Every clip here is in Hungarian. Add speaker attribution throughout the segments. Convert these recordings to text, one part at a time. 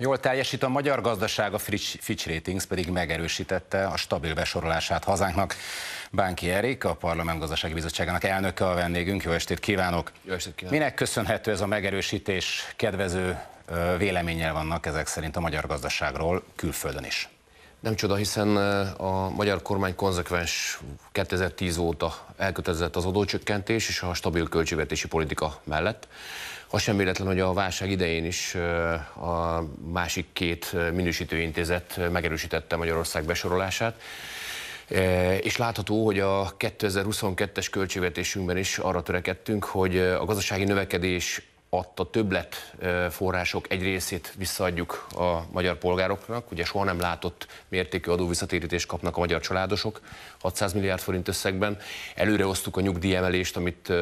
Speaker 1: Jól teljesít a magyar gazdaság, a Fitch, Fitch Ratings pedig megerősítette a stabil besorolását hazánknak. Bánki Erik, a Parlament Gazdasági Bizottságának elnöke a vendégünk. Jó estét kívánok! Jó
Speaker 2: estét kívánok! Minek
Speaker 1: köszönhető ez a megerősítés? Kedvező véleménnyel vannak ezek szerint a magyar gazdaságról külföldön is.
Speaker 2: Nem csoda, hiszen a magyar kormány konzekvens 2010 óta elkötelezett az adócsökkentés és a stabil költségvetési politika mellett. Az sem véletlen, hogy a válság idején is a másik két minősítőintézet megerősítette Magyarország besorolását. E, és látható, hogy a 2022-es költségvetésünkben is arra törekedtünk, hogy a gazdasági növekedés adta többlet források egy részét visszaadjuk a magyar polgároknak. Ugye soha nem látott mértékű adóvisszatérítést kapnak a magyar családosok 600 milliárd forint összegben. Előrehoztuk a nyugdíjemelést, amit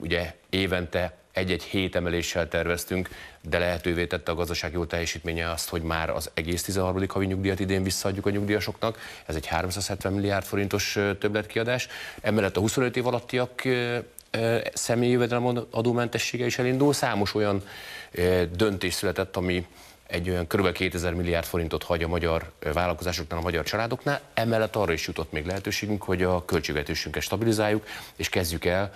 Speaker 2: ugye évente egy-egy hét emeléssel terveztünk, de lehetővé tette a gazdaság jó teljesítménye azt, hogy már az egész 13. havi nyugdíjat idén visszaadjuk a nyugdíjasoknak. Ez egy 370 milliárd forintos többletkiadás. Emellett a 25 év alattiak személyi jövedelem adómentessége is elindul. Számos olyan döntés született, ami egy olyan kb. 2000 milliárd forintot hagy a magyar vállalkozásoknál, a magyar családoknál. Emellett arra is jutott még lehetőségünk, hogy a költségvetésünket stabilizáljuk, és kezdjük el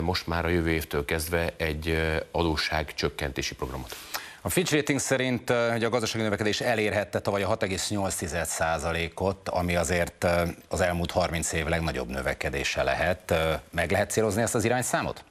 Speaker 2: most már a jövő évtől kezdve egy adósság csökkentési programot. A Fitch Rating szerint
Speaker 1: hogy a gazdasági növekedés elérhette tavaly a 6,8%-ot, ami azért az elmúlt 30 év legnagyobb növekedése lehet. Meg lehet célozni ezt az irányszámot?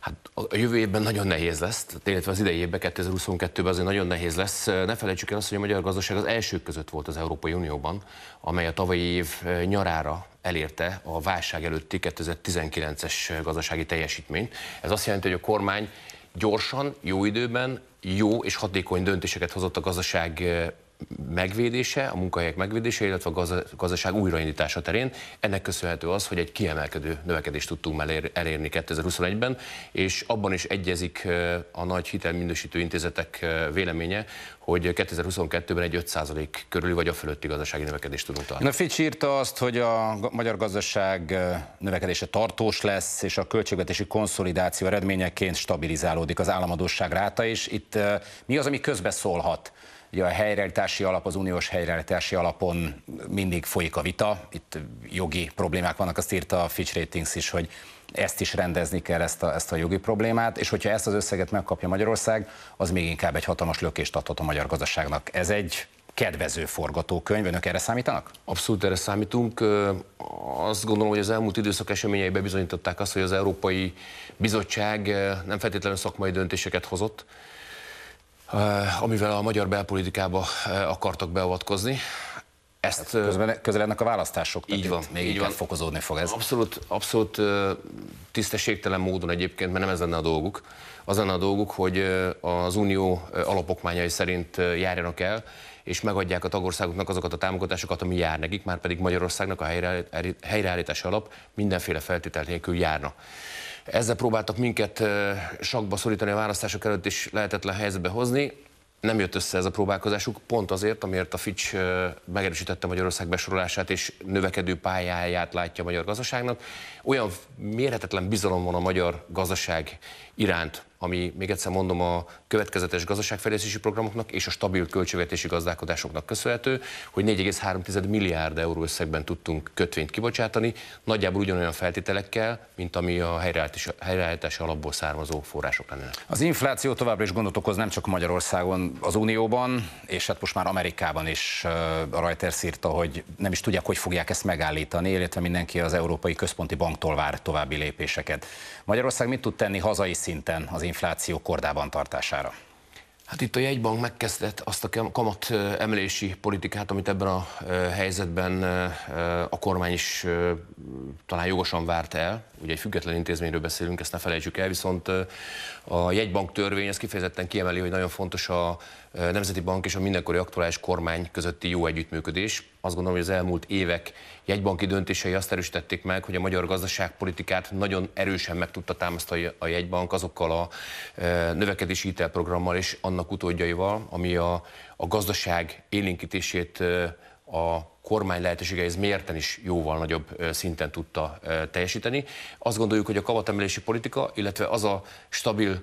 Speaker 2: Hát a jövő évben nagyon nehéz lesz, illetve az idei évben, 2022-ben azért nagyon nehéz lesz. Ne felejtsük el azt, hogy a magyar gazdaság az elsők között volt az Európai Unióban, amely a tavalyi év nyarára elérte a válság előtti 2019-es gazdasági teljesítményt. Ez azt jelenti, hogy a kormány gyorsan, jó időben, jó és hatékony döntéseket hozott a gazdaság megvédése, a munkahelyek megvédése, illetve a gazdaság újraindítása terén. Ennek köszönhető az, hogy egy kiemelkedő növekedést tudtunk elérni 2021-ben, és abban is egyezik a nagy hitelmindősítő intézetek véleménye, hogy 2022-ben egy 5% körüli vagy a fölötti gazdasági növekedést tudunk tartani.
Speaker 1: Na Fitch írta azt, hogy a magyar gazdaság növekedése tartós lesz, és a költségvetési konszolidáció eredményeként stabilizálódik az államadóság ráta, is. itt mi az, ami közbeszólhat? Ugye a helyreállítási alap, az uniós helyreállítási alapon mindig folyik a vita, itt jogi problémák vannak, azt írta a Fitch Ratings is, hogy ezt is rendezni kell, ezt a, ezt a jogi problémát, és hogyha ezt az összeget megkapja Magyarország, az még inkább egy hatalmas lökést adhat a magyar gazdaságnak. Ez egy kedvező forgatókönyv, önök erre számítanak?
Speaker 2: Abszolút erre számítunk. Azt gondolom, hogy az elmúlt időszak eseményei bebizonyították azt, hogy az Európai Bizottság nem feltétlenül szakmai döntéseket hozott, Eh, amivel a magyar belpolitikába eh, akartak beavatkozni. Ezt, hát Közben eh, közelednek a választások, így van, még így van. fokozódni fog ez. Abszolút, abszolút tisztességtelen módon egyébként, mert nem ez lenne a dolguk. Az lenne a dolguk, hogy az unió alapokmányai szerint járjanak el, és megadják a tagországoknak azokat a támogatásokat, ami jár nekik, már pedig Magyarországnak a helyreállítási alap mindenféle feltétel nélkül járna. Ezzel próbáltak minket sakba szorítani a választások előtt is lehetetlen helyzetbe hozni. Nem jött össze ez a próbálkozásuk, pont azért, amiért a Fitch megerősítette Magyarország besorolását és növekedő pályáját látja a magyar gazdaságnak. Olyan mérhetetlen bizalom van a magyar gazdaság iránt, ami még egyszer mondom a következetes gazdaságfejlesztési programoknak és a stabil költségvetési gazdálkodásoknak köszönhető, hogy 4,3 milliárd euró összegben tudtunk kötvényt kibocsátani, nagyjából ugyanolyan feltételekkel, mint ami a helyreállítási, alapból származó források lennének.
Speaker 1: Az infláció továbbra is gondot okoz nem csak Magyarországon, az Unióban, és hát most már Amerikában is a Reuters írta, hogy nem is tudják, hogy fogják ezt megállítani, illetve mindenki az Európai Központi Banktól vár további lépéseket. Magyarország mit tud tenni hazai szinten az infláció kordában tartására?
Speaker 2: Hát itt a jegybank megkezdett azt a kamat emelési politikát, amit ebben a helyzetben a kormány is talán jogosan várt el ugye egy független intézményről beszélünk, ezt ne felejtsük el, viszont a jegybank törvény ezt kifejezetten kiemeli, hogy nagyon fontos a Nemzeti Bank és a mindenkori aktuális kormány közötti jó együttműködés. Azt gondolom, hogy az elmúlt évek jegybanki döntései azt erősítették meg, hogy a magyar gazdaságpolitikát nagyon erősen meg tudta támasztani a jegybank azokkal a növekedési hitelprogrammal és annak utódjaival, ami a, a gazdaság élénkítését a kormány ez mérten is jóval nagyobb szinten tudta teljesíteni. Azt gondoljuk, hogy a kamatemelési politika, illetve az a stabil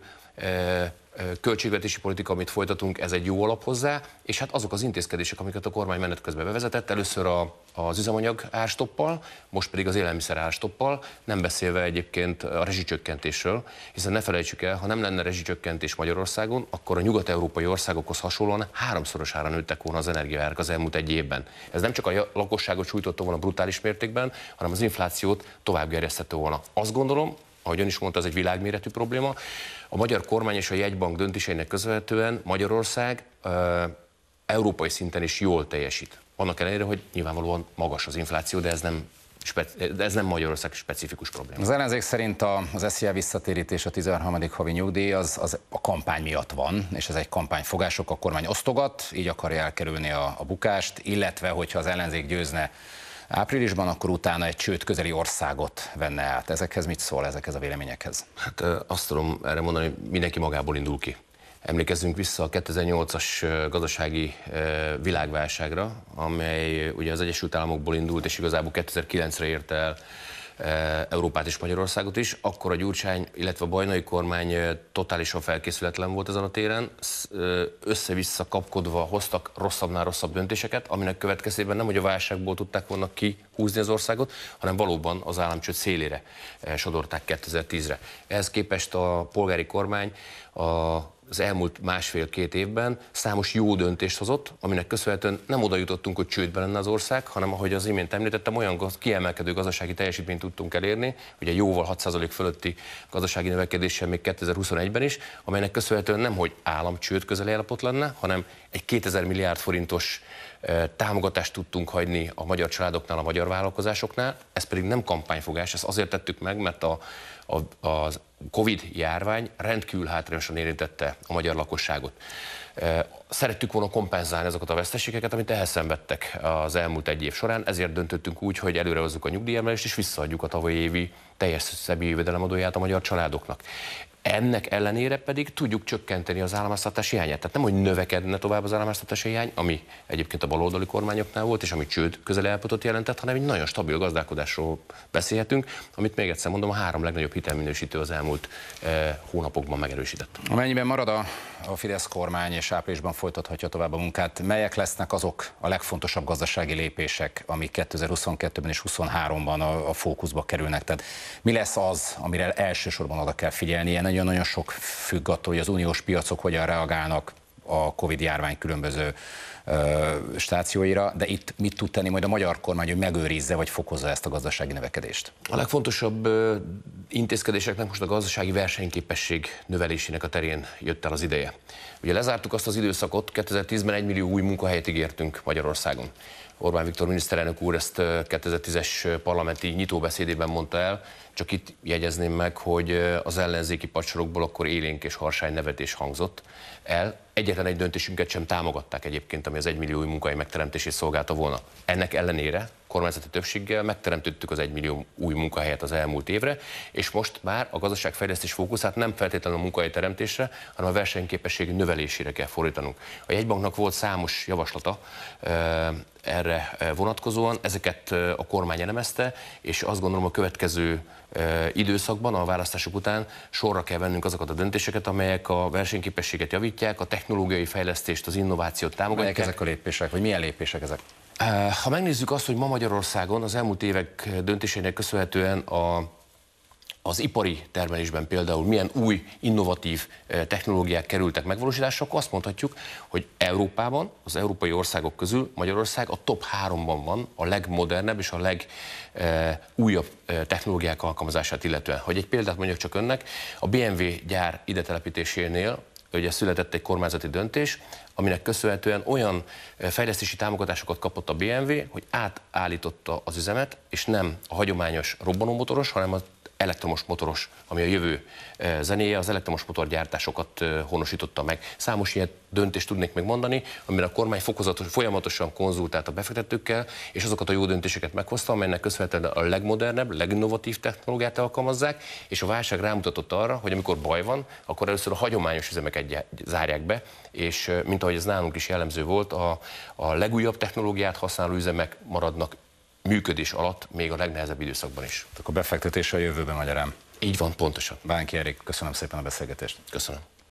Speaker 2: költségvetési politika, amit folytatunk, ez egy jó alap hozzá, és hát azok az intézkedések, amiket a kormány menet közben bevezetett, először a, az üzemanyag árstoppal, most pedig az élelmiszer árstoppal, nem beszélve egyébként a rezsicsökkentésről, hiszen ne felejtsük el, ha nem lenne rezsicsökkentés Magyarországon, akkor a nyugat-európai országokhoz hasonlóan háromszorosára nőttek volna az energiaárak az elmúlt egy évben. Ez nem csak a lakosságot sújtotta volna brutális mértékben, hanem az inflációt tovább gerjesztette volna. Azt gondolom, ahogy ön is mondta, ez egy világméretű probléma. A magyar kormány és a jegybank döntéseinek köszönhetően Magyarország európai szinten is jól teljesít. Annak ellenére, hogy nyilvánvalóan magas az infláció, de ez nem de ez nem Magyarország specifikus probléma.
Speaker 1: Az ellenzék szerint a, az SZIA visszatérítés a 13. havi nyugdíj az, az a kampány miatt van, és ez egy kampány fogások a kormány osztogat, így akarja elkerülni a, a bukást, illetve hogyha az ellenzék győzne áprilisban, akkor utána egy csőd közeli országot venne át. Ezekhez mit szól, ezekhez a véleményekhez?
Speaker 2: Hát azt tudom erre mondani, hogy mindenki magából indul ki. Emlékezzünk vissza a 2008-as gazdasági világválságra, amely ugye az Egyesült Államokból indult, és igazából 2009-re ért el Eh, Európát és Magyarországot is, akkor a Gyurcsány, illetve a bajnai kormány eh, totálisan felkészületlen volt ezen a téren, eh, össze-vissza kapkodva hoztak rosszabbnál rosszabb döntéseket, aminek következtében nem, hogy a válságból tudták volna kihúzni az országot, hanem valóban az államcsőd szélére sodorták 2010-re. Ehhez képest a polgári kormány a az elmúlt másfél-két évben számos jó döntést hozott, aminek köszönhetően nem oda jutottunk, hogy csődbe lenne az ország, hanem ahogy az imént említettem, olyan kiemelkedő gazdasági teljesítményt tudtunk elérni, ugye jóval 6% fölötti gazdasági növekedéssel még 2021-ben is, amelynek köszönhetően nem, hogy államcsőd közeli állapot lenne, hanem egy 2000 milliárd forintos támogatást tudtunk hagyni a magyar családoknál, a magyar vállalkozásoknál, ez pedig nem kampányfogás, ezt azért tettük meg, mert a, a, a Covid járvány rendkívül hátrányosan érintette a magyar lakosságot. Szerettük volna kompenzálni azokat a veszteségeket, amit ehhez szenvedtek az elmúlt egy év során, ezért döntöttünk úgy, hogy előrehozzuk a nyugdíjemelést és visszaadjuk a tavalyi évi teljes személyi jövedelemadóját a magyar családoknak ennek ellenére pedig tudjuk csökkenteni az államháztartási hiányát. Tehát nem, hogy növekedne tovább az államháztartási hiány, ami egyébként a baloldali kormányoknál volt, és ami csőd közel állapotot jelentett, hanem egy nagyon stabil gazdálkodásról beszélhetünk, amit még egyszer mondom, a három legnagyobb hitelminősítő az elmúlt eh, hónapokban megerősített.
Speaker 1: Amennyiben marad a a Fidesz kormány és áprilisban folytathatja tovább a munkát. Melyek lesznek azok a legfontosabb gazdasági lépések, amik 2022-ben és 2023-ban a, a fókuszba kerülnek? Tehát mi lesz az, amire elsősorban oda kell figyelni? Ilyen nagyon-nagyon sok függ attól, hogy az uniós piacok hogyan reagálnak, a COVID-járvány különböző stációira, de itt mit tud tenni majd a magyar kormány, hogy megőrizze vagy fokozza ezt a gazdasági növekedést?
Speaker 2: A legfontosabb intézkedéseknek most a gazdasági versenyképesség növelésének a terén jött el az ideje. Ugye lezártuk azt az időszakot, 2010-ben 1 millió új munkahelyet ígértünk Magyarországon. Orbán Viktor miniszterelnök úr ezt 2010-es parlamenti nyitóbeszédében mondta el, csak itt jegyezném meg, hogy az ellenzéki pacsorokból akkor élénk és harsány nevetés hangzott el. Egyetlen egy döntésünket sem támogatták egyébként, ami az egymillió új munkai megteremtését szolgálta volna. Ennek ellenére kormányzati többséggel megteremtettük az egymillió millió új munkahelyet az elmúlt évre, és most már a gazdaságfejlesztés fókuszát nem feltétlenül a munkahelyteremtésre, hanem a versenyképesség növelésére kell fordítanunk. A jegybanknak volt számos javaslata erre vonatkozóan, ezeket a kormány elemezte, és azt gondolom a következő időszakban, a választások után sorra kell vennünk azokat a döntéseket, amelyek a versenyképességet javítják, a technológiai fejlesztést, az innovációt támogatják. Melyek ezek a lépések, vagy milyen lépések ezek? Eh, ha megnézzük azt, hogy ma Magyarországon az elmúlt évek döntésének köszönhetően a az ipari termelésben például milyen új, innovatív eh, technológiák kerültek megvalósításra, akkor azt mondhatjuk, hogy Európában, az európai országok közül Magyarország a top háromban van a legmodernebb és a legújabb eh, technológiák alkalmazását illetően. Hogy egy példát mondjak csak önnek, a BMW gyár ide telepítésénél ugye született egy kormányzati döntés, aminek köszönhetően olyan fejlesztési támogatásokat kapott a BMW, hogy átállította az üzemet, és nem a hagyományos robbanómotoros, hanem a elektromos motoros, ami a jövő eh, zenéje, az elektromos motorgyártásokat eh, honosította meg. Számos ilyen döntést tudnék megmondani, amiben a kormány fokozatos, folyamatosan konzultált a befektetőkkel, és azokat a jó döntéseket meghozta, amelynek köszönhetően a legmodernebb, leginnovatív technológiát alkalmazzák, és a válság rámutatott arra, hogy amikor baj van, akkor először a hagyományos üzemeket zárják be, és eh, mint ahogy ez nálunk is jellemző volt, a, a legújabb technológiát használó üzemek maradnak működés alatt, még a legnehezebb időszakban is. Akkor befektetés a jövőben magyarán. Így van, pontosan. Bánki Erik, köszönöm szépen a beszélgetést. Köszönöm.